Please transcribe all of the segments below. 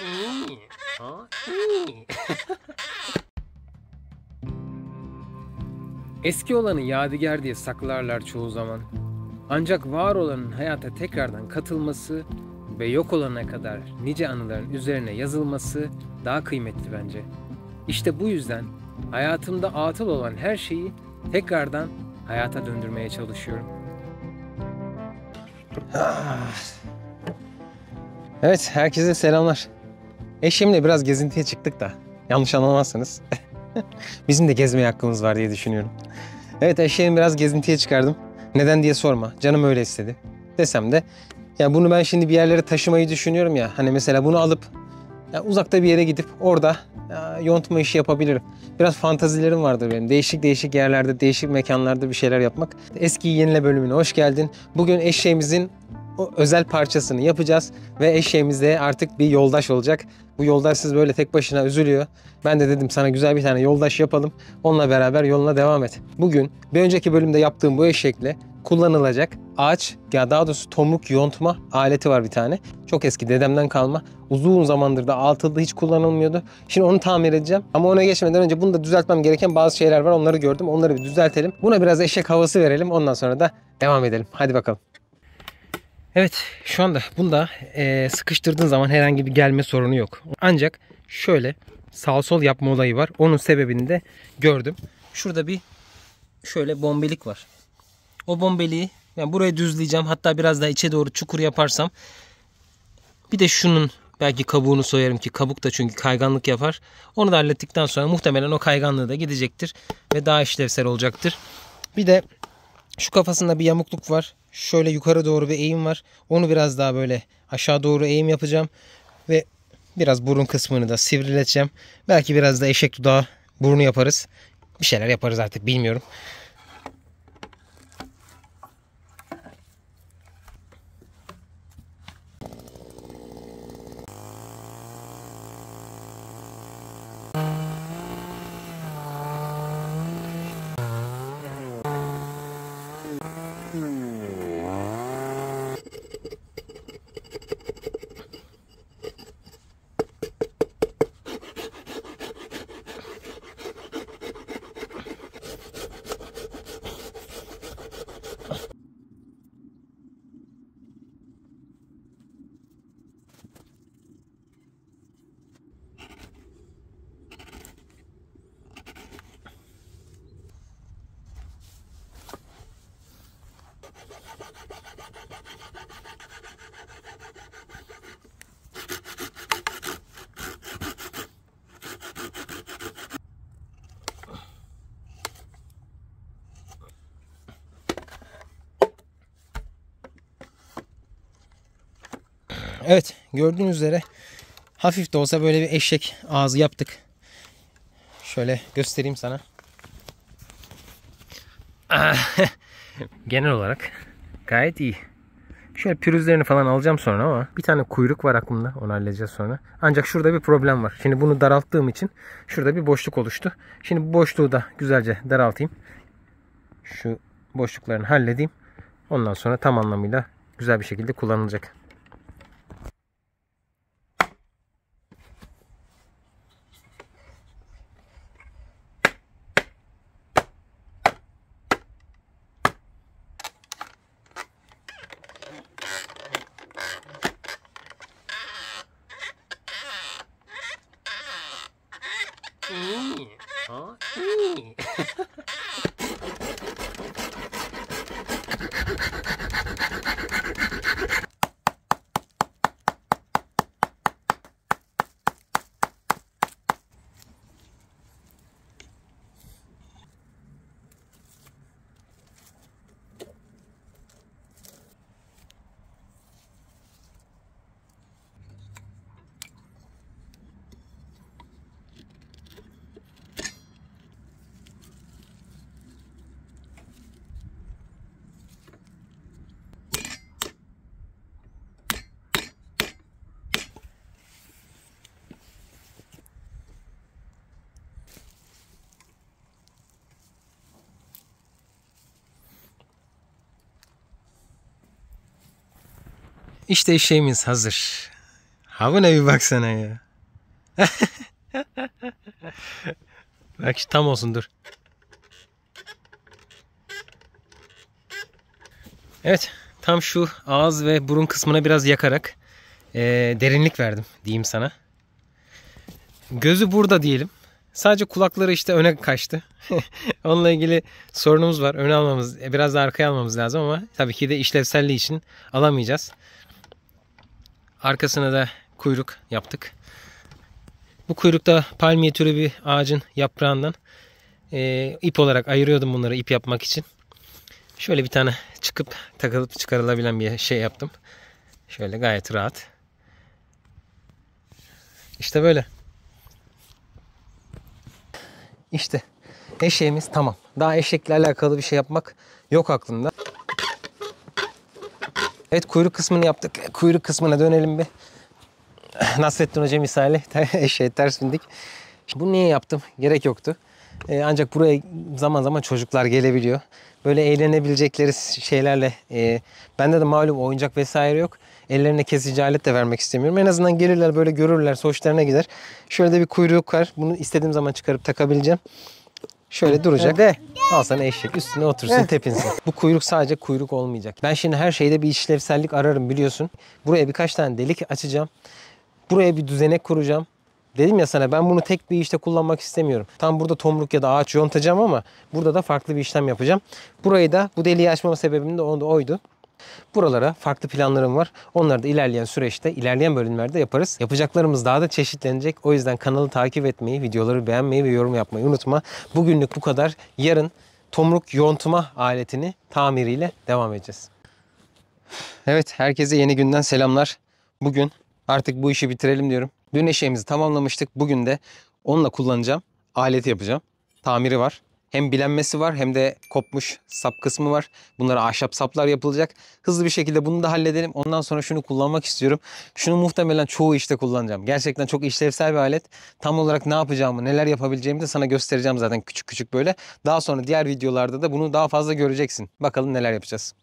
Eski olanı yadigar diye saklarlar çoğu zaman. Ancak var olanın hayata tekrardan katılması ve yok olana kadar nice anıların üzerine yazılması daha kıymetli bence. İşte bu yüzden hayatımda atıl olan her şeyi tekrardan hayata döndürmeye çalışıyorum. Evet, herkese selamlar. Eşimle biraz gezintiye çıktık da yanlış anlamazsınız. Bizim de gezmeye hakkımız var diye düşünüyorum. Evet eşeğimi biraz gezintiye çıkardım. Neden diye sorma. Canım öyle istedi. Desem de ya bunu ben şimdi bir yerlere taşımayı düşünüyorum ya. Hani mesela bunu alıp ya uzakta bir yere gidip orada ya, yontma işi yapabilirim. Biraz fantazilerim vardır benim. Değişik değişik yerlerde, değişik mekanlarda bir şeyler yapmak. Eski yenile bölümüne hoş geldin. Bugün eşeğimizin özel parçasını yapacağız ve eşeğimizde artık bir yoldaş olacak. Bu yoldaşsız böyle tek başına üzülüyor. Ben de dedim sana güzel bir tane yoldaş yapalım. Onunla beraber yoluna devam et. Bugün bir önceki bölümde yaptığım bu eşekle kullanılacak ağaç ya daha doğrusu tomruk yontma aleti var bir tane. Çok eski dedemden kalma. Uzun zamandır da altılı hiç kullanılmıyordu. Şimdi onu tamir edeceğim. Ama ona geçmeden önce bunu da düzeltmem gereken bazı şeyler var. Onları gördüm. Onları bir düzeltelim. Buna biraz eşek havası verelim. Ondan sonra da devam edelim. Hadi bakalım. Evet şu anda bunda e, sıkıştırdığın zaman herhangi bir gelme sorunu yok. Ancak şöyle sağ sol yapma olayı var. Onun sebebini de gördüm. Şurada bir şöyle bombelik var. O bombeliği yani burayı düzleyeceğim. Hatta biraz daha içe doğru çukur yaparsam bir de şunun belki kabuğunu soyarım ki kabuk da çünkü kayganlık yapar. Onu da hallettikten sonra muhtemelen o kayganlığı da gidecektir ve daha işlevsel olacaktır. Bir de şu kafasında bir yamukluk var. Şöyle yukarı doğru bir eğim var. Onu biraz daha böyle aşağı doğru eğim yapacağım. Ve biraz burun kısmını da sivrileteceğim. Belki biraz da eşek dudağı burnu yaparız. Bir şeyler yaparız artık bilmiyorum. Evet gördüğünüz üzere hafif de olsa böyle bir eşek ağzı yaptık. Şöyle göstereyim sana. Genel olarak gayet iyi. Şöyle pürüzlerini falan alacağım sonra ama bir tane kuyruk var aklımda. Onu halledeceğiz sonra. Ancak şurada bir problem var. Şimdi bunu daralttığım için şurada bir boşluk oluştu. Şimdi bu boşluğu da güzelce daraltayım. Şu boşluklarını halledeyim. Ondan sonra tam anlamıyla güzel bir şekilde kullanılacak. 嗯，啊，嗯，哈 İşte eşeğimiz hazır. Havuna bir baksana ya. Bak tam olsun dur. Evet tam şu ağız ve burun kısmına biraz yakarak e, derinlik verdim diyeyim sana. Gözü burada diyelim. Sadece kulakları işte öne kaçtı. Onunla ilgili sorunumuz var. Öne almamız, e, biraz da arkaya almamız lazım ama tabii ki de işlevselliği için alamayacağız. Arkasına da kuyruk yaptık. Bu kuyrukta palmiye türü bir ağacın yaprağından e, ip olarak ayırıyordum bunları ip yapmak için. Şöyle bir tane çıkıp takılıp çıkarılabilen bir şey yaptım. Şöyle gayet rahat. İşte böyle. İşte eşeğimiz tamam. Daha eşekle alakalı bir şey yapmak yok aklımda. Evet kuyruk kısmını yaptık. Kuyruk kısmına dönelim bir. Nasrettin Hoca misali şey ters bindik. Bunu niye yaptım? Gerek yoktu. Ee, ancak buraya zaman zaman çocuklar gelebiliyor. Böyle eğlenebilecekleri şeylerle e, bende de malum oyuncak vesaire yok. Ellerine kesici alet de vermek istemiyorum. En azından gelirler böyle görürler, hoşlarına gider. Şöyle de bir kuyruk var. Bunu istediğim zaman çıkarıp takabileceğim. Şöyle duracak. De. Al sana eşek. Üstüne otursun tepinsin. Bu kuyruk sadece kuyruk olmayacak. Ben şimdi her şeyde bir işlevsellik ararım biliyorsun. Buraya birkaç tane delik açacağım. Buraya bir düzenek kuracağım. Dedim ya sana ben bunu tek bir işte kullanmak istemiyorum. Tam burada tomruk ya da ağaç yontacağım ama burada da farklı bir işlem yapacağım. Burayı da bu deliği açmama sebebim de oydu. Buralara farklı planlarım var. Onları da ilerleyen süreçte, ilerleyen bölümlerde yaparız. Yapacaklarımız daha da çeşitlenecek. O yüzden kanalı takip etmeyi, videoları beğenmeyi ve yorum yapmayı unutma. Bugünlük bu kadar. Yarın tomruk yontma aletini tamiriyle devam edeceğiz. Evet, herkese yeni günden selamlar. Bugün artık bu işi bitirelim diyorum. Dün eşeğimizi tamamlamıştık. Bugün de onunla kullanacağım. Aleti yapacağım. Tamiri var. Hem bilenmesi var hem de kopmuş sap kısmı var. Bunlara ahşap saplar yapılacak. Hızlı bir şekilde bunu da halledelim. Ondan sonra şunu kullanmak istiyorum. Şunu muhtemelen çoğu işte kullanacağım. Gerçekten çok işlevsel bir alet. Tam olarak ne yapacağımı, neler yapabileceğimi de sana göstereceğim zaten küçük küçük böyle. Daha sonra diğer videolarda da bunu daha fazla göreceksin. Bakalım neler yapacağız.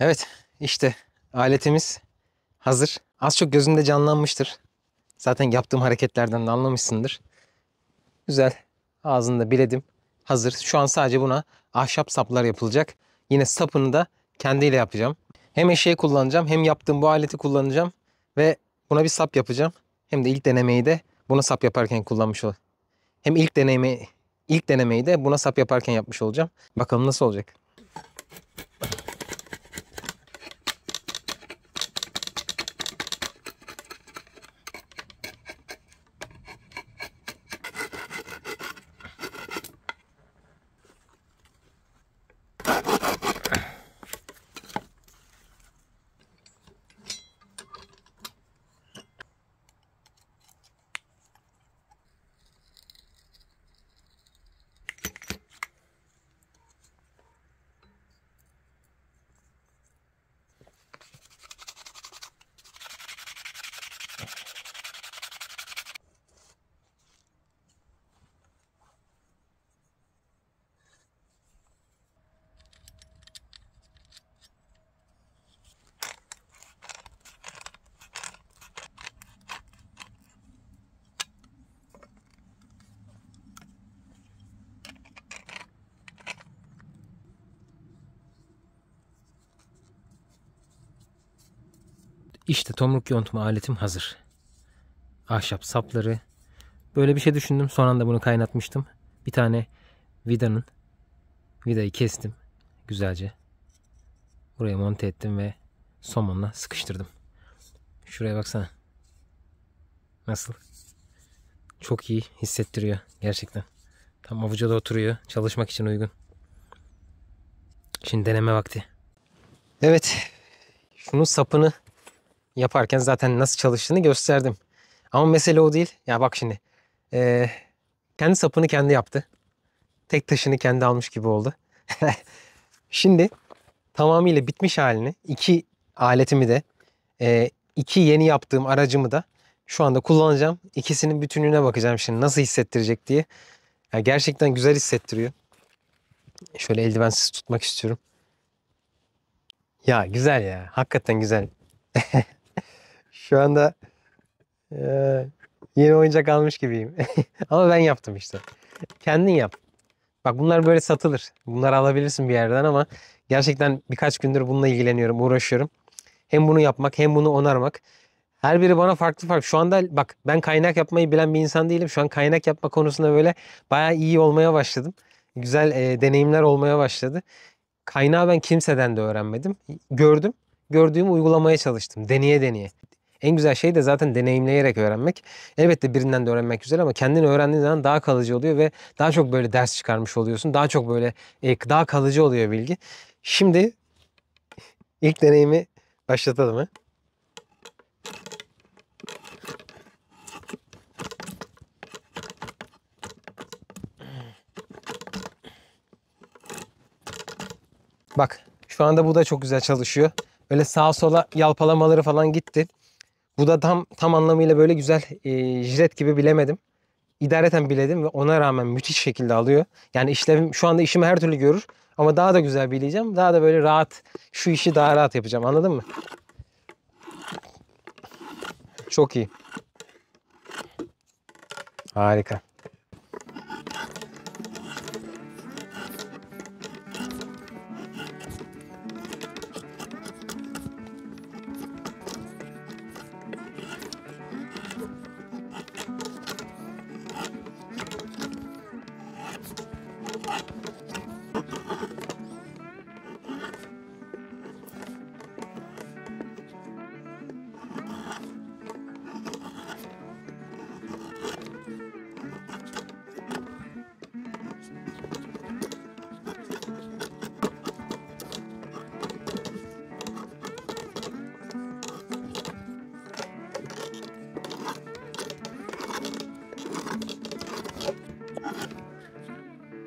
Evet işte aletimiz hazır. Az çok gözünde canlanmıştır. Zaten yaptığım hareketlerden de anlamışsındır. Güzel. Ağzında biledim. Hazır. Şu an sadece buna ahşap saplar yapılacak. Yine sapını da kendiyle yapacağım. Hem eşeği kullanacağım hem yaptığım bu aleti kullanacağım. Ve buna bir sap yapacağım. Hem de ilk denemeyi de buna sap yaparken kullanmış olacağım. Hem ilk deneyimi ilk denemeyi de buna sap yaparken yapmış olacağım. Bakalım nasıl olacak. İşte tomruk yontma aletim hazır. Ahşap sapları. Böyle bir şey düşündüm. Son anda bunu kaynatmıştım. Bir tane vidanın vidayı kestim. Güzelce. Buraya monte ettim ve somonla sıkıştırdım. Şuraya baksana. Nasıl? Çok iyi hissettiriyor gerçekten. Tam avucada oturuyor. Çalışmak için uygun. Şimdi deneme vakti. Evet. Şunun sapını Yaparken zaten nasıl çalıştığını gösterdim. Ama mesele o değil. Ya bak şimdi. E, kendi sapını kendi yaptı. Tek taşını kendi almış gibi oldu. şimdi tamamıyla bitmiş halini iki aletimi de e, iki yeni yaptığım aracımı da şu anda kullanacağım. İkisinin bütünlüğüne bakacağım şimdi nasıl hissettirecek diye. Yani gerçekten güzel hissettiriyor. Şöyle eldivensiz tutmak istiyorum. Ya güzel ya. Hakikaten güzel. Şu anda e, yeni oyuncak almış gibiyim. Ama ben yaptım işte. Kendin yap. Bak bunlar böyle satılır. Bunları alabilirsin bir yerden ama gerçekten birkaç gündür bununla ilgileniyorum, uğraşıyorum. Hem bunu yapmak hem bunu onarmak. Her biri bana farklı farklı. Şu anda bak ben kaynak yapmayı bilen bir insan değilim. Şu an kaynak yapma konusunda böyle bayağı iyi olmaya başladım. Güzel e, deneyimler olmaya başladı. Kaynağı ben kimseden de öğrenmedim. Gördüm. Gördüğümü uygulamaya çalıştım. Deneye deneye. En güzel şey de zaten deneyimleyerek öğrenmek. Elbette birinden de öğrenmek güzel ama kendini öğrendiğin zaman daha kalıcı oluyor ve daha çok böyle ders çıkarmış oluyorsun. Daha çok böyle e, daha kalıcı oluyor bilgi. Şimdi ilk deneyimi başlatalım ha. Bak şu anda bu da çok güzel çalışıyor. Böyle sağa sola yalpalamaları falan gitti. Bu da tam tam anlamıyla böyle güzel e, jilet gibi bilemedim. İdareten biledim ve ona rağmen müthiş şekilde alıyor. Yani işlevim şu anda işimi her türlü görür ama daha da güzel bileceğim. Daha da böyle rahat şu işi daha rahat yapacağım anladın mı? Çok iyi. Harika.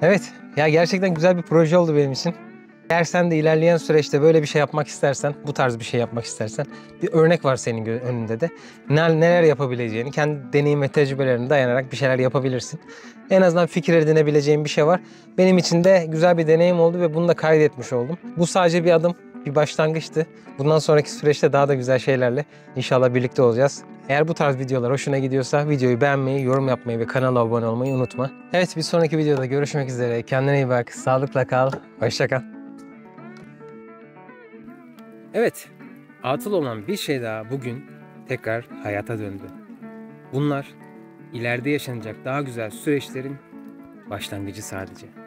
Evet, ya gerçekten güzel bir proje oldu benim için. Eğer sen de ilerleyen süreçte böyle bir şey yapmak istersen, bu tarz bir şey yapmak istersen bir örnek var senin önünde de. Neler yapabileceğini, kendi deneyim ve tecrübelerine dayanarak bir şeyler yapabilirsin. En azından fikir edinebileceğin bir şey var. Benim için de güzel bir deneyim oldu ve bunu da kaydetmiş oldum. Bu sadece bir adım bir başlangıçtı. Bundan sonraki süreçte daha da güzel şeylerle inşallah birlikte olacağız. Eğer bu tarz videolar hoşuna gidiyorsa videoyu beğenmeyi, yorum yapmayı ve kanala abone olmayı unutma. Evet bir sonraki videoda görüşmek üzere. Kendine iyi bak, sağlıkla kal, hoşçakal. Evet, atıl olan bir şey daha bugün tekrar hayata döndü. Bunlar ileride yaşanacak daha güzel süreçlerin başlangıcı sadece.